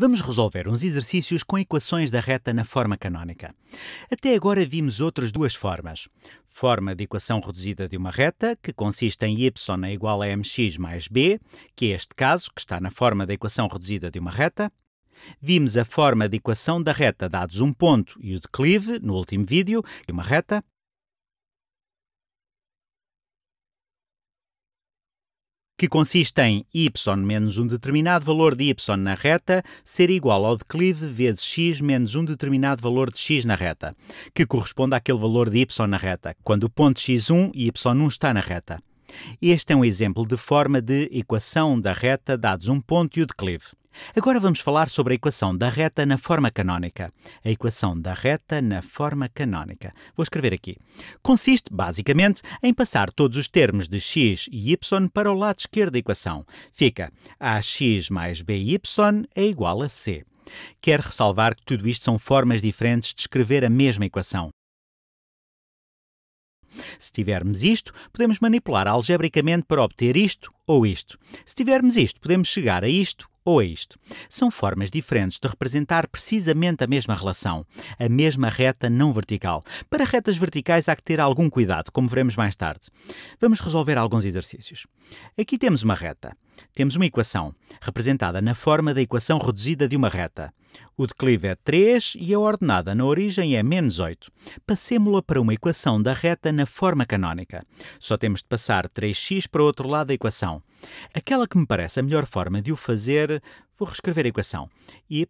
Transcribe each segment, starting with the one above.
Vamos resolver uns exercícios com equações da reta na forma canónica. Até agora vimos outras duas formas. Forma de equação reduzida de uma reta, que consiste em y é igual a mx mais b, que é este caso, que está na forma da equação reduzida de uma reta. Vimos a forma de equação da reta dados um ponto e o declive, no último vídeo, de uma reta. que consiste em y menos um determinado valor de y na reta ser igual ao declive vezes x menos um determinado valor de x na reta, que corresponde àquele valor de y na reta, quando o ponto x1 e y1 está na reta. Este é um exemplo de forma de equação da reta dados um ponto e o declive. Agora vamos falar sobre a equação da reta na forma canónica. A equação da reta na forma canónica. Vou escrever aqui. Consiste, basicamente, em passar todos os termos de x e y para o lado esquerdo da equação. Fica ax mais by é igual a c. Quero ressalvar que tudo isto são formas diferentes de escrever a mesma equação. Se tivermos isto, podemos manipular algebricamente para obter isto ou isto. Se tivermos isto, podemos chegar a isto ou a é isto. São formas diferentes de representar precisamente a mesma relação, a mesma reta não vertical. Para retas verticais há que ter algum cuidado, como veremos mais tarde. Vamos resolver alguns exercícios. Aqui temos uma reta. Temos uma equação, representada na forma da equação reduzida de uma reta. O declive é 3 e a ordenada na origem é menos 8. Passemo-la para uma equação da reta na forma canónica. Só temos de passar 3x para o outro lado da equação. Aquela que me parece a melhor forma de o fazer Vou reescrever a equação. y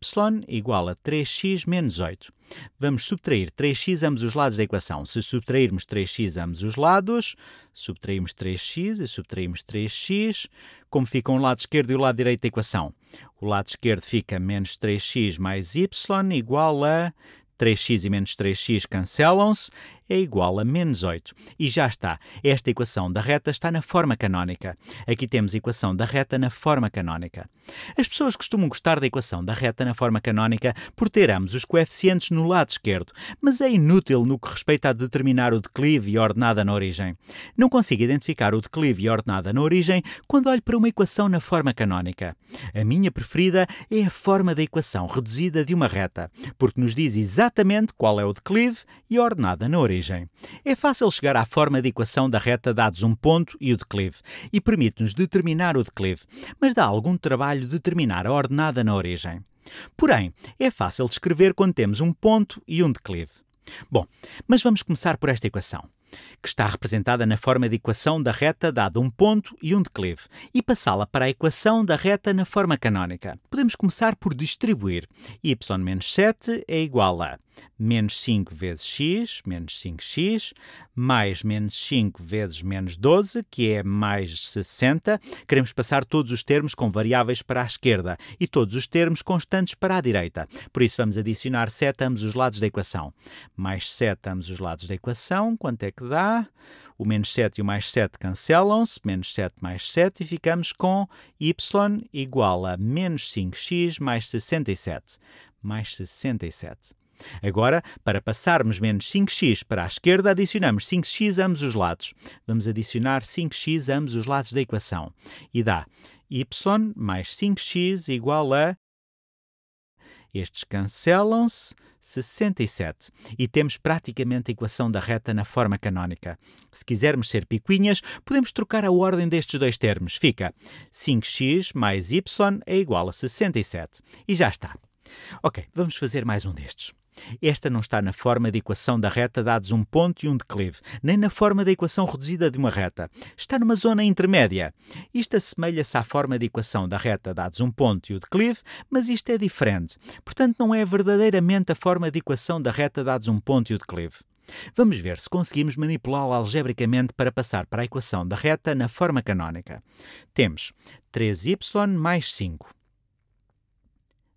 igual a 3x menos 8. Vamos subtrair 3x ambos os lados da equação. Se subtrairmos 3x ambos os lados, subtraímos 3x e subtraímos 3x, como ficam o lado esquerdo e o lado direito da equação? O lado esquerdo fica menos 3x mais y igual a 3x e menos 3x cancelam-se é igual a menos 8. E já está. Esta equação da reta está na forma canónica. Aqui temos a equação da reta na forma canónica. As pessoas costumam gostar da equação da reta na forma canónica por ter ambos os coeficientes no lado esquerdo, mas é inútil no que respeita a determinar o declive e a ordenada na origem. Não consigo identificar o declive e a ordenada na origem quando olho para uma equação na forma canónica. A minha preferida é a forma da equação reduzida de uma reta, porque nos diz exatamente qual é o declive e a ordenada na origem origem. É fácil chegar à forma de equação da reta dados um ponto e o declive, e permite-nos determinar o declive, mas dá algum trabalho determinar a ordenada na origem. Porém, é fácil descrever quando temos um ponto e um declive. Bom, mas vamos começar por esta equação que está representada na forma de equação da reta dado um ponto e um declive, e passá-la para a equação da reta na forma canónica. Podemos começar por distribuir. y-7 é igual a menos 5 vezes x, menos 5x, mais menos 5 vezes menos 12, que é mais 60. Queremos passar todos os termos com variáveis para a esquerda e todos os termos constantes para a direita. Por isso, vamos adicionar 7 a ambos os lados da equação. Mais 7 a ambos os lados da equação, quanto é que dá? O menos 7 e o mais 7 cancelam-se, menos 7 mais 7, e ficamos com y igual a menos 5x mais 67. Mais 67. Agora, para passarmos menos 5x para a esquerda, adicionamos 5x a ambos os lados. Vamos adicionar 5x a ambos os lados da equação. E dá y mais 5x igual a estes cancelam-se, 67. E temos praticamente a equação da reta na forma canónica. Se quisermos ser picuinhas, podemos trocar a ordem destes dois termos. Fica 5x mais y é igual a 67. E já está. Ok, vamos fazer mais um destes. Esta não está na forma de equação da reta dados um ponto e um declive, nem na forma da equação reduzida de uma reta. Está numa zona intermédia. Isto assemelha-se à forma de equação da reta dados um ponto e o declive, mas isto é diferente. Portanto, não é verdadeiramente a forma de equação da reta dados um ponto e o declive. Vamos ver se conseguimos manipulá-la algebricamente para passar para a equação da reta na forma canónica. Temos 3y mais 5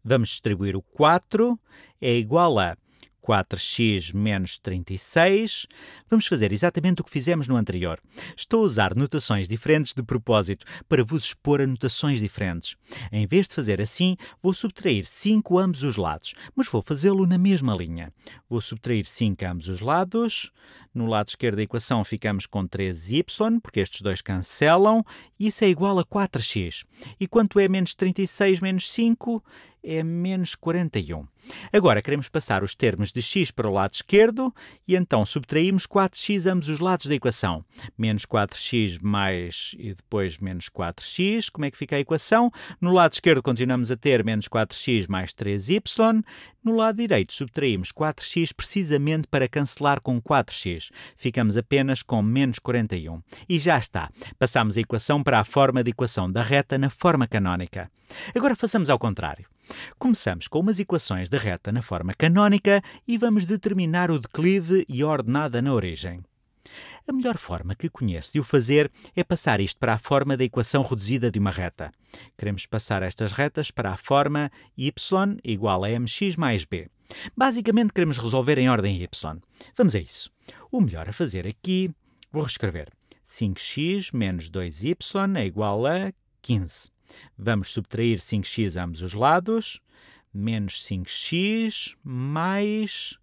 Vamos distribuir o 4, é igual a 4x menos 36. Vamos fazer exatamente o que fizemos no anterior. Estou a usar notações diferentes de propósito para vos expor a notações diferentes. Em vez de fazer assim, vou subtrair 5 ambos os lados, mas vou fazê-lo na mesma linha. Vou subtrair 5 ambos os lados. No lado esquerdo da equação ficamos com 3y, porque estes dois cancelam. Isso é igual a 4x. E quanto é menos 36 menos 5? é menos 41. Agora queremos passar os termos de x para o lado esquerdo e então subtraímos 4x ambos os lados da equação. Menos 4x mais e depois menos 4x. Como é que fica a equação? No lado esquerdo continuamos a ter menos 4x mais 3y. No lado direito subtraímos 4x precisamente para cancelar com 4x. Ficamos apenas com menos 41. E já está. Passamos a equação para a forma de equação da reta na forma canónica. Agora façamos ao contrário. Começamos com umas equações da reta na forma canónica e vamos determinar o declive e a ordenada na origem. A melhor forma que conheço de o fazer é passar isto para a forma da equação reduzida de uma reta. Queremos passar estas retas para a forma y igual a mx mais b. Basicamente queremos resolver em ordem y. Vamos a isso. O melhor a fazer aqui, vou reescrever. 5x menos 2y é igual a 15. Vamos subtrair 5x a ambos os lados, menos 5x mais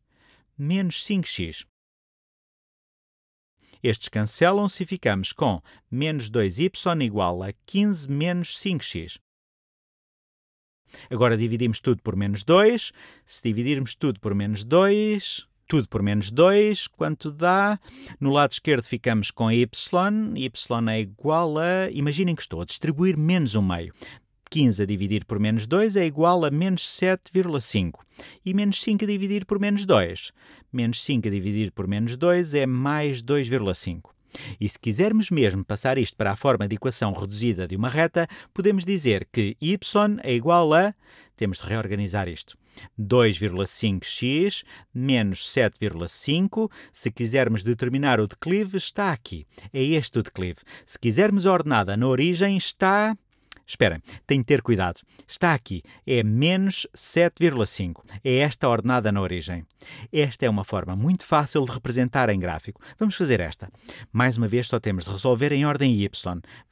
menos 5x. Estes cancelam-se e ficamos com menos 2y igual a 15 menos 5x. Agora dividimos tudo por menos 2. Se dividirmos tudo por menos 2, tudo por menos 2, quanto dá? No lado esquerdo ficamos com y, y é igual a, imaginem que estou a distribuir menos 1 meio. 15 a dividir por menos 2 é igual a menos 7,5. E menos 5 a dividir por menos 2. Menos 5 a dividir por menos 2 é mais 2,5. E se quisermos mesmo passar isto para a forma de equação reduzida de uma reta, podemos dizer que y é igual a. Temos de reorganizar isto. 2,5x menos 7,5. Se quisermos determinar o declive, está aqui. É este o declive. Se quisermos a ordenada na origem, está Esperem, tem de ter cuidado. Está aqui, é menos 7,5. É esta ordenada na origem. Esta é uma forma muito fácil de representar em gráfico. Vamos fazer esta. Mais uma vez, só temos de resolver em ordem y.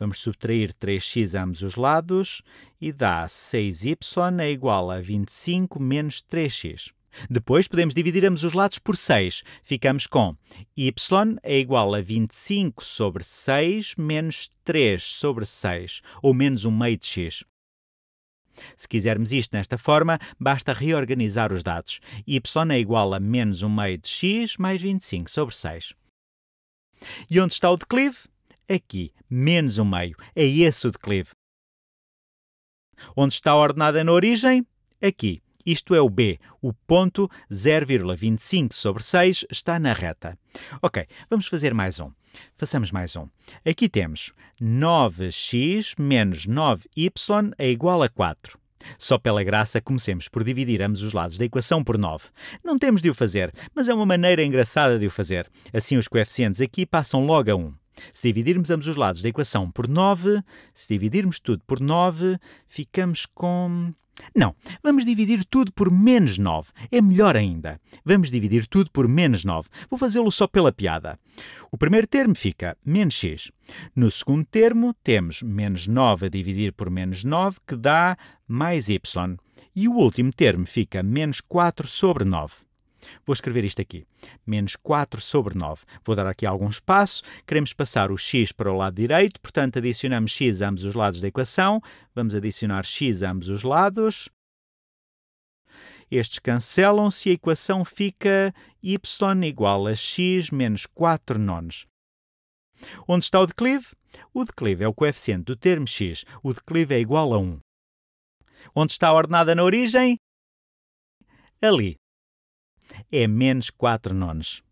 Vamos subtrair 3x a ambos os lados e dá 6y é igual a 25 menos 3x. Depois podemos dividir ambos os lados por 6. Ficamos com y é igual a 25 sobre 6 menos 3 sobre 6, ou menos 1 meio de x. Se quisermos isto nesta forma, basta reorganizar os dados. y é igual a menos 1 meio de x mais 25 sobre 6. E onde está o declive? Aqui, menos 1 meio. É esse o declive. Onde está a ordenada na origem? Aqui, isto é o B, o ponto 0,25 sobre 6 está na reta. Ok, vamos fazer mais um. Façamos mais um. Aqui temos 9x menos 9y é igual a 4. Só pela graça, comecemos por dividir ambos os lados da equação por 9. Não temos de o fazer, mas é uma maneira engraçada de o fazer. Assim, os coeficientes aqui passam logo a 1. Se dividirmos ambos os lados da equação por 9, se dividirmos tudo por 9, ficamos com não, vamos dividir tudo por menos 9. É melhor ainda. Vamos dividir tudo por menos 9. Vou fazê-lo só pela piada. O primeiro termo fica menos x. No segundo termo, temos menos 9 a dividir por menos 9, que dá mais y. E o último termo fica menos 4 sobre 9. Vou escrever isto aqui. Menos 4 sobre 9. Vou dar aqui algum espaço. Queremos passar o x para o lado direito, portanto, adicionamos x a ambos os lados da equação. Vamos adicionar x a ambos os lados. Estes cancelam-se e a equação fica y igual a x menos 4 nonos. Onde está o declive? O declive é o coeficiente do termo x. O declive é igual a 1. Onde está a ordenada na origem? Ali é menos 4 nonos.